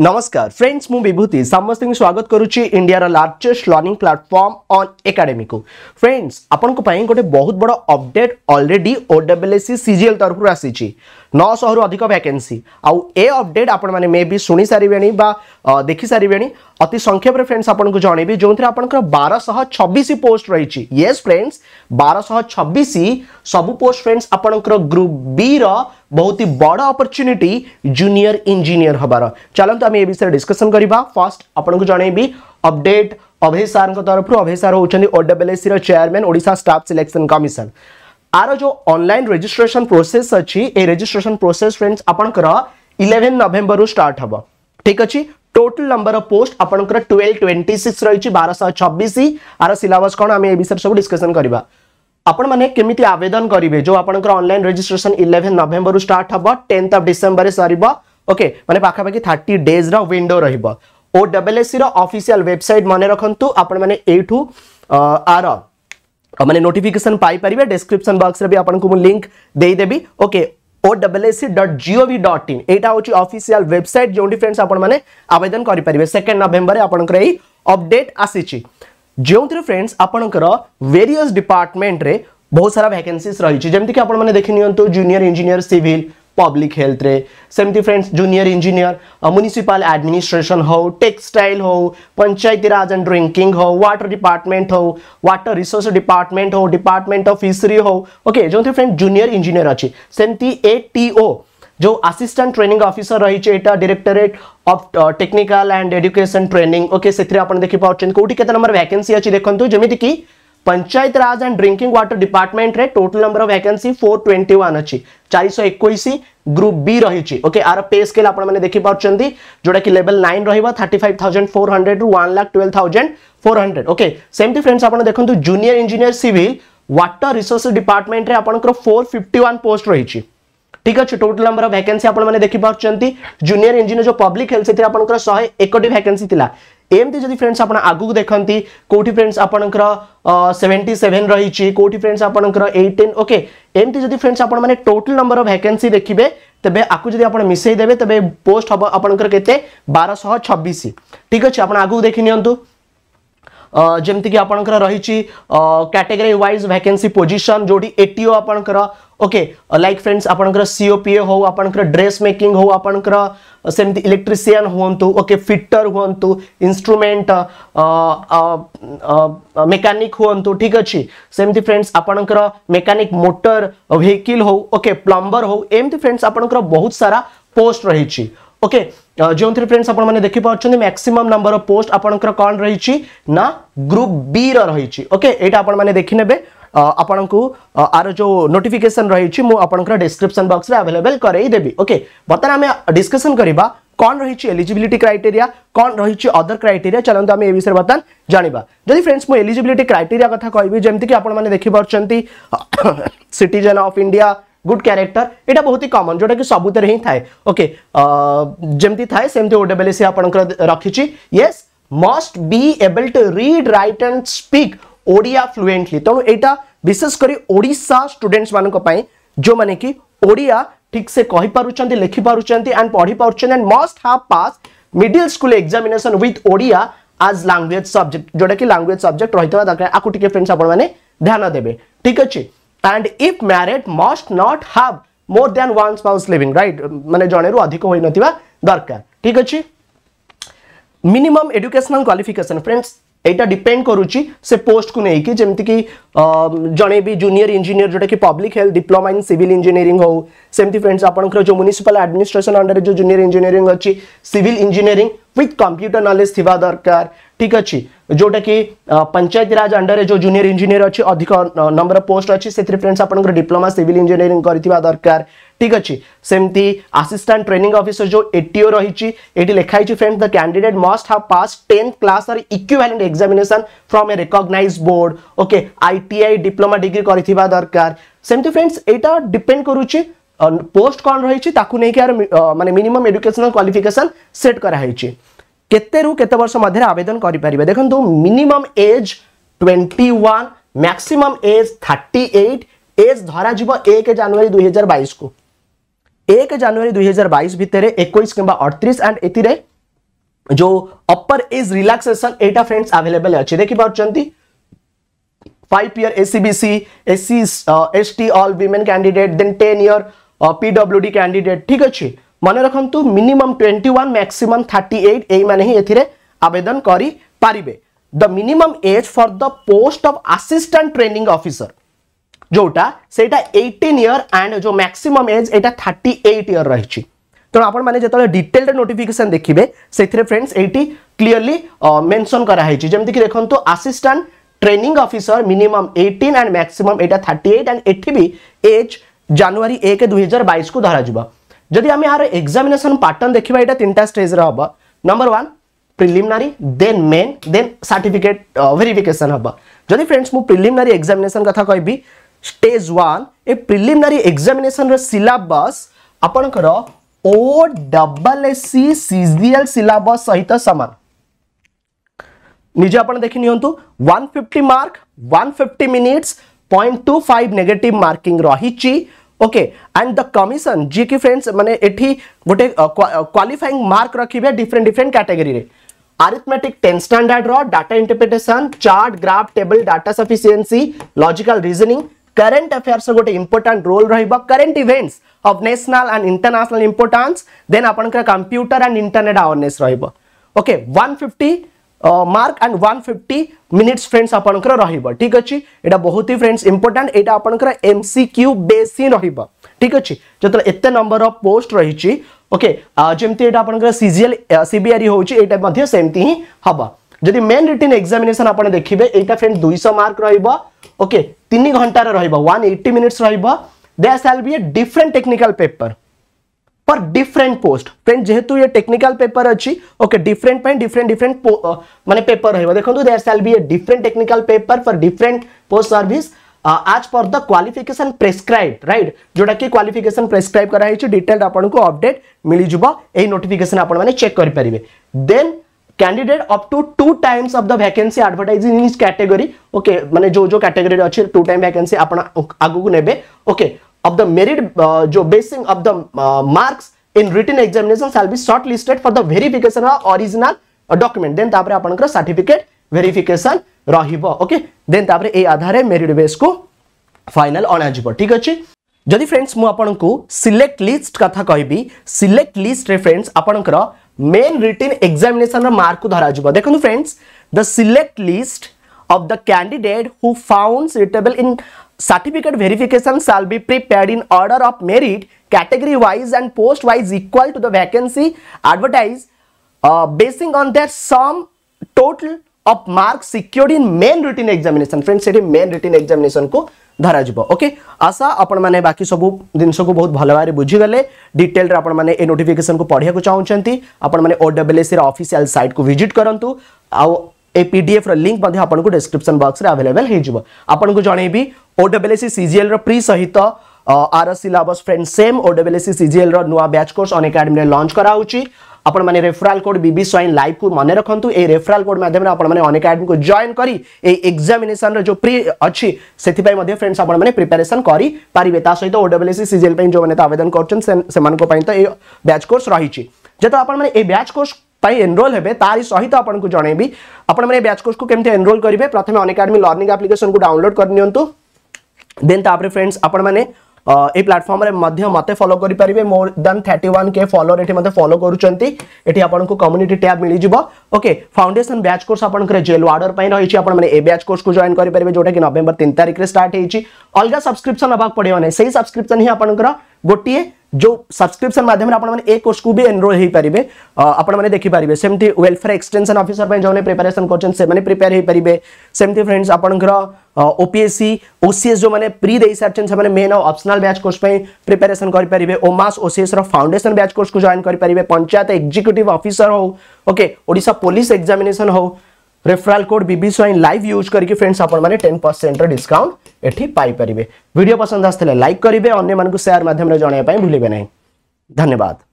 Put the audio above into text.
नमस्कार फ्रेंड्स मु विभूति समस्त स्वागत करुच्ची India largest learning platform Unacademy को फ्रेंड्स आपण गोटे बहुत बड़ अपडेट अलरेडी ओडब्ल्यूसी सीजीएल तरफ आसी नौश रु अधिक भैकेन्सी आउ ए अपडेट आपण मैंने मे भी शुणी सारे देखी सारे अति संक्षेप फ्रेंड्स आपको जनवि जो थी आप बारह छबिश पोस्ट रही फ्रेंड्स बारह छबिश सब पोस्ट फ्रेंड्स आप ग्रुप बी र बहुत ही बड़ अपरच्युनिटी जूनियर इंजीनियर हबार चलत आम यह विषय डिस्कसन फर्स्ट फास्ट आपको जनईबी अपडेट अभय सार तरफ अभय सार होती ओडबल एसी रेयरमैन ओडा स्टाफ सिलेक्शन कमिशन आर जो ऑनलाइन रजिस्ट्रेशन प्रोसेस अच्छी ए रजिस्ट्रेशन प्रोसेस फ्रेंड्स आप इलेवेन नवेम्बर रु स्टार्ट हम ठीक अच्छे टोटल नंबर अफ पोस्ट आपंकर ट्वेल्व ट्वेंटी सिक्स रही बार शह छबिश आर सिलबस कौन आम सब डिस्कसन करवा आपण मैंने केमी आवेदन करेंगे जो आपंकर online registration eleven November start हम tenth of December sir okay मैंने पाखापाखि थर्टी डेज रिंडो रो डबल एस रफिसीआल वेबसाइट मन रखु आपण मैंने यू आर मैंने नोटिफिकेसन पाई पारे डेस्क्रिप्सन बक्स भी आपको लिंक देदेवि ओके oasc.gov.in এইটা হচ্ছে অফিসিয়াল ওয়েবসাইট যেটি ফ্রেন্ডস আপনার মানে আবেদন করে পারবে সেকেন্ড নভেম্বর আপনার এই অপডেট আসিছি যেউথিরে ফ্রেন্ডস আপনার ভেরিয়স ডিপার্টমেন্টরে বহু সারা ভ্যাকেন্সিজ রয়েছে যেমিকি আপনার দেখে নিহত junior engineer civil public health रे सेमती friends junior engineer municipal administration हो टेक्सटाइल हो पंचायती राज एंड ड्रिंकिंग हो वाटर डिपार्टमेंट हो वाटर रिसोर्स डिपार्टमेंट हो डिपार्टमेंट ऑफ फिशरी हो ओके जो फ्रेंड जूनियर इंजीनियर अच्छी सेमती ए टी ओ जो आसीस्टाट ट्रेनिंग अफिसर रही है यहाँ of technical and education training okay से देखिए कौटी के नंबर वैकेंसी अच्छी देखते जमीक Panchayat Raj and drinking water department रे टोटल नंबर ऑफ वैकेंसी 421 अछि 421 ग्रुप बी रही ओके आरो पे स्केल आपण माने देखि पाउचंदी जोडा कि लेवल 9 रहबा 35400 रु 112400 ओके सेमती फ्रेंड्स आपण देखंतु junior engineer civil water resource department रे आपनकर 451 पोस्ट रही ठीक अछि टोटल नंबर ऑफ वैकेंसी आपण माने देखि पाउचंदी जूनियर इंजीनियर जो पब्लिक हेल्थ सेति आपनकर 101 टी वैकेंसी थिला ଏମିତି ଯଦି ଫ୍ରେଣ୍ଡସ୍ ଆପଣ ଆଗକୁ ଦେଖନ୍ତି କେଉଁଠି ଫ୍ରେଣ୍ଡସ୍ ଆପଣଙ୍କର ସେଭେଣ୍ଟି ସେଭେନ୍ ରହିଛି କେଉଁଠି ଫ୍ରେଣ୍ଡସ୍ ଆପଣଙ୍କର ଏଇଟିନ୍ ଓକେ ଏମିତି ଯଦି ଫ୍ରେଣ୍ଡସ୍ ଆପଣମାନେ ଟୋଟାଲ୍ ନମ୍ବର ଅଫ୍ ଭ୍ୟାକେନ୍ସି ଦେଖିବେ ତେବେ ଆକୁ ଯଦି ଆପଣ ମିଶାଇ ଦେବେ ତେବେ ପୋଷ୍ଟ ହେବ ଆପଣଙ୍କର କେତେ ବାରଶହ ଛବିଶ ଠିକ୍ ଅଛି ଆପଣ ଆଗକୁ ଦେଖି ନିଅନ୍ତୁ जमीक आप रही कैटेगरी वाइज वैकेंसी पोजीशन जोड़ी एटीओ आप ओके लाइक फ्रेंड्स आपंकर सीओपीए हो आप ड्रेस मेकिंग हो आप इलेक्ट्रीसीयन हूँ ओके फिटर हूँ इन्स्ट्रुमेंट मेकानिक हूँ ठीक अच्छे से फ्रेंड्स आपंकर मेकानिक मोटर वेहकिल हूँ ओके प्लम्बर हो एमती फ्रेंड्स आप बहुत सारा पोस्ट रही ओके जो फ्रेंड्स आप देखी पाँच मैक्सीम नंबर अफ पोस्ट आपंकर कौन रही ना ग्रुप बी रही ओके ये आपने देखने आपण को आर जो नोटिफिकेशन रही आपंकर डिस्क्रिप्सन बक्स में आभेलेबल करदेवि ओके बर्तमान आम डिस्कसन करवा कौन रही एलिजिलिटी क्राइटेरिया कौन रही अदर क्राइटेरिया चलो आम ए विषय बर्तमान जाना जदि फ्रेंड्स मुझे एलिजिलिटी क्राइटेरिया कथ कहि जमीक आपने देखिपे citizen of India good character यहाँ बहुत ही कमन जोटा कि सबुते हिं थाए ओके जमी थाए से ओडबल सी आप रखी ये must be able to read write and speak Odia fluently तेणु यहाँ विशेषकर ओडा स्टूडेन्ट्स मानी जो मैंने कि ओडिया ठीक से कही पार लिखि पार्टी एंड पढ़ी पार्टी and must have pass middle school examination ओथ ओडिया आज लांगुएज सब्जेक्ट जोटा कि लांगुएज सब्जेक्ट रही दरकार आपको फ्रेंड्स आपने ध्यान देवे ठीक अच्छे and if married must not have more than one spouse living right mane jane ru adhik hoinathiba darkar thik achi minimum educational qualification friends এটা ডিপেন্ড করুচি সে পোস্ট কো নেকি जेमती कि जणेबी জুনিয়র ইঞ্জিনিয়ার যেটা কি public health diploma in civil engineering হয় সেমটি फ्रेंड्स आपणকৰ যে মুনিসIPAL এডমিনিস্ট্রেশন আন্ডারে যে জুনিয়র ইঞ্জিনিয়ারিং আছে civil engineering with computer knowledge থিবা দরকার ঠিক আছে যেটা কি পঞ্চায়েত রাজ আন্ডারে যে জুনিয়র ইঞ্জিনিয়ার আছে অধিক নাম্বার অফ পোস্ট আছে সেতি फ्रेंड्स आपणকৰ ডিপ্লোমা সিভিল ইঞ্জিনিয়ারিং কৰতিবা দরকার ঠিক আছে সেমতি আসিষ্টাট ট্রেনিং অফিসর যে এটিও রয়েছে এটি লেখা হয়েছে friends the candidate must have pass tenth class or equivalent examination from a recognize board okay ITI diploma degree করা দরকার সেমতি ফ্রেন্ডস এইটা ডিপেন্ড করুছে পোস্ট কণ রয়েছে তাকে নিয়ে আর মানে মিনিমম এডুকেশনাল কোয়ালিফিকেসন সেট করা হয়েছে কেতেরু কেতে বর্ষ মধ্যে আবেদন করে পারে দেখুন minimum age twenty one maximum age thirty eight age ধরা যাব এক জানুয়ারি দুই হাজার বাইশ एक जानुरी दुई हजार बैस भितर एक अड़तीस एंड ए जो अपर एज रिलैक्सेशन एटा फ्रेंड्स अवेलेबल अच्छे देखी पार्टी five year SEBC SC ST all women candidate then ten year PWD candidate ठीक अच्छे मन रखु minimum twenty one maximum thirty eight ये आवेदन करें the minimum age for the post of assistant training officer ଯେଉଁଟା ସେଇଟା ଏଇଟିନ୍ ଇୟର୍ ଆଣ୍ଡ ଯେଉଁ ମ୍ୟାକ୍ସିମମ୍ ଏଜ୍ ଏଇଟା ଥାର୍ଟି ଏଇଟ୍ ଇୟର୍ ରହିଛି ତେଣୁ ଆପଣମାନେ ଯେତେବେଳେ ଡିଟେଲ୍ଡ ନୋଟିଫିକେସନ୍ ଦେଖିବେ ସେଥିରେ ଫ୍ରେଣ୍ଡସ୍ ଏଇଠି କ୍ଲିଅରଲି ମେନ୍ସନ୍ କରାହେଇଛି ଯେମିତିକି ଦେଖନ୍ତୁ assistant training officer minimum eighteen and maximum এটা থার্টি এইট অ্যান্ড এটি বি এজ জানুয়ারি এক দুই হাজার বাইশ কু ধরাযিব যদি আমি আর এক্সামিনেসন প্যাটর্ন দেখা এটা তিনটা স্টেজরে হব number one preliminary then main then certificate verification হব যদি ফ্রেন্ডস মু প্রিলিমিনারি এক্সামিনেসন কথা কবি स्टेज वन ए प्रिलिमिनरी एग्जामिनेशन रिलबस आपणकर O double S C CGL syllabus सहित सामान निजे आप देखि one fifty mark one fifty minutes point two five negative marking रही ओके एंड द कमिशन जी की फ्रेंड्स मैंने ये गोटे क्वाफाइंग मार्क रखिए different different category arithmetic tenth standard data interpretation chart graph table data sufficiency logical reasoning current affairs गोटे important role रहिबा current events of national and इंपोर्टा then then computer computer and internet awareness रहिबा okay mark and 150 minutes friends आपनकर ठीक अछि एटा बहुत ही friends important एटा आपनकर एमसीक्यू बेस ही रहिबा ठीक अच्छे जतरा एते नंबर ऑफ पोस्ट रहिछि ओके जेमति एटा सीजीएल सीबीआरई होउछि एटा ही हबा जदि मेन रिटिन এক্সামিনেসন আপনার देखिए এইটা फ्रेंड দুইশো मार्क রহব ওকে তিন ঘণ্টার রহব ওয়ান এইটি মিনিটস রহব there shall be a different technical paper पर डिफरेंट पोस्ट फ्रेंड जेहेतु ये टेक्निकल पेपर अच्छी ओके डिफरेंट पर डिफरेंट डिफरेंट माने पेपर रही देखो there shall be a different technical paper for different post service आज पर द क्वालिफिकेशन प्रेस्क्राइब राइट जोटा कि क्वालिफिकेशन प्रेस्क्राइब कराई डिटेल आपको अपडेट मिल जाए नोटिफिकेशन आप चेक करें then candidate up to two times of the vacancy advertise in each category okay माने जो जो कैटेगरी अच्छे टू टाइम वैकेंसी आपण आगु को नेबे ओके ऑफ द मेरिट जो basing of the marks in written examination shall be short listed for the verification of original document then तापर आपनकर सर्टिफिकेट वेरिफिकेशन ରହିବ ଓକେ ଦେନ୍ ତାପରେ ଏଇ ଆଧାରରେ ମେରିଟ୍ ବେସ୍କୁ ଫାଇନାଲ୍ ଅଣାଯିବ ଠିକ୍ ଅଛି ଯଦି ଫ୍ରେଣ୍ଡସ୍ सिलेक्ट लिस्ट कथा ଲିଷ୍ଟ सिलेक्ट लिस्ट ସିଲେକ୍ଟ ଲିଷ୍ଟରେ ଫ୍ରେଣ୍ଡସ୍ ଆପଣଙ୍କର मेन रिटर्न एग्जामिनेशन मार्क को धर जा देखो friends the select list of the candidate who found suitable in certificate verification shall be prepare in order of merit category wise and post wise equal to the vacancy advertise basing on that sum total of mark secured in main written examination friends सेठी main written examination को धरा जीव okay आशा आपण माने बाकी सब जिनस को बहुत भल भाव बुझी गले डिटेल आपण माने ए नोटिफिकेशन को पढ़िया को चाहते आपण माने ओडब्ल्यूएससी रा ऑफिशियल साइट को विजिट करंतु आ ए पीडीएफ रा लिंक मध्ये आपण को डिस्क्रिप्शन बॉक्स रे अवेलेबल हे जीव आपण को जणेबी ओडब्ल्यूएससी सीजीएल रा प्री सहित आर syllabus friend same OWSC CGL रा नुवा बैच कोर्स अनअकैडमी रे लॉन्च करा होची ଆପଣମାନେ ରେଫରାଲ କୋଡ୍ ବିବି ସ୍ୱାଇନ୍ ଲାଇଭକୁ ମନେ ରଖନ୍ତୁ ଏହି ରେଫରାଲ କୋଡ୍ ମାଧ୍ୟମରେ ଆପଣମାନେ ଅନେକ ଆଡମିକୁ ଜଏନ୍ କରି ଏହି ଏକ୍ସାମିନେସନର ଯେଉଁ ପ୍ରି ଅଛି ସେଥିପାଇଁ ମଧ୍ୟ ଫ୍ରେଣ୍ଡସ୍ ଆପଣମାନେ ପ୍ରିପାରେସନ୍ କରିପାରିବେ ତା ସହିତ ଓଡବ୍ଲ୍ୟୁସି ସିଜିଏଲ୍ ପାଇଁ ଯେଉଁମାନେ ତ ଆବେଦନ କରୁଛନ୍ତି ସେମାନଙ୍କ ପାଇଁ ତ ଏହି ବ୍ୟାଚ୍ କୋର୍ସ ରହିଛି ଯେତେବେଳେ ଆପଣମାନେ ଏହି ବ୍ୟାଚ୍ କୋର୍ସ ପାଇଁ ଏନରୋଲ ହେବେ ତାରି ସହିତ ଆପଣଙ୍କୁ ଜଣେଇବି ଆପଣମାନେ ବ୍ୟାଚ୍ କୋର୍ସକୁ କେମିତି ଏନରୋଲ କରିବେ ପ୍ରଥମେ ଅନେକ ଆଡମି ଲର୍ଣ୍ଣିଂ ଆପ୍ଲିକେସନକୁ ଡାଉନଲୋଡ୍ କରିନିଅନ୍ତୁ ଦେନ୍ ତାପରେ ଫ୍ରେଣ୍ଡସ୍ ଆପଣମାନେ ये प्लाटफर्म मत फलो करेंगे more than thirty one K follower ये फलो करुँच आपको टैब मिल जाए ओके फाउंडेसन ब्याच कोर्स आपके जेल वार्डर पर रही है आप ब्याच कोर्स को जॉन करेंगे जोटा कि नवेम्बर तीन तारीख में स्टार्ट होगी अलग सब्सक्रिप्सन पड़े ना से सब्सक्रिप्सन ही आप गोटे जो सब्सक्रिप्शन माध्यम आपण मैंने ए कोर्स को भी एनरोल हो पारे आपने मैंने पारे सेमती वेलफेयर एक्सटेंशन ऑफिसर जो प्रिपेरेसन कर प्रिपेयर हो पारे सेमती फ्रेंड्स आपंकर ओपीएससी ओसीएस जो मैंने प्री दे सारी मेन और ऑप्शनल बैच कोर्स प्रिपेरेसन करेंगे ओमास ओसीएस फाउंडेसन बैच कोर्स को जॉइन करेंगे पंचायत एक्जिक्यूटिव अफिसर होके ओडा पुलिस एक्जामेसन हो referral code BB Swain live use करके फ्रेंड्स आपने टेन परसेंट डिस्काउंट ये पाइपर भिड पसंद आसते लाइक करेंगे अगर सेयार मध्यम जनावाई भूलें ना धन्यवाद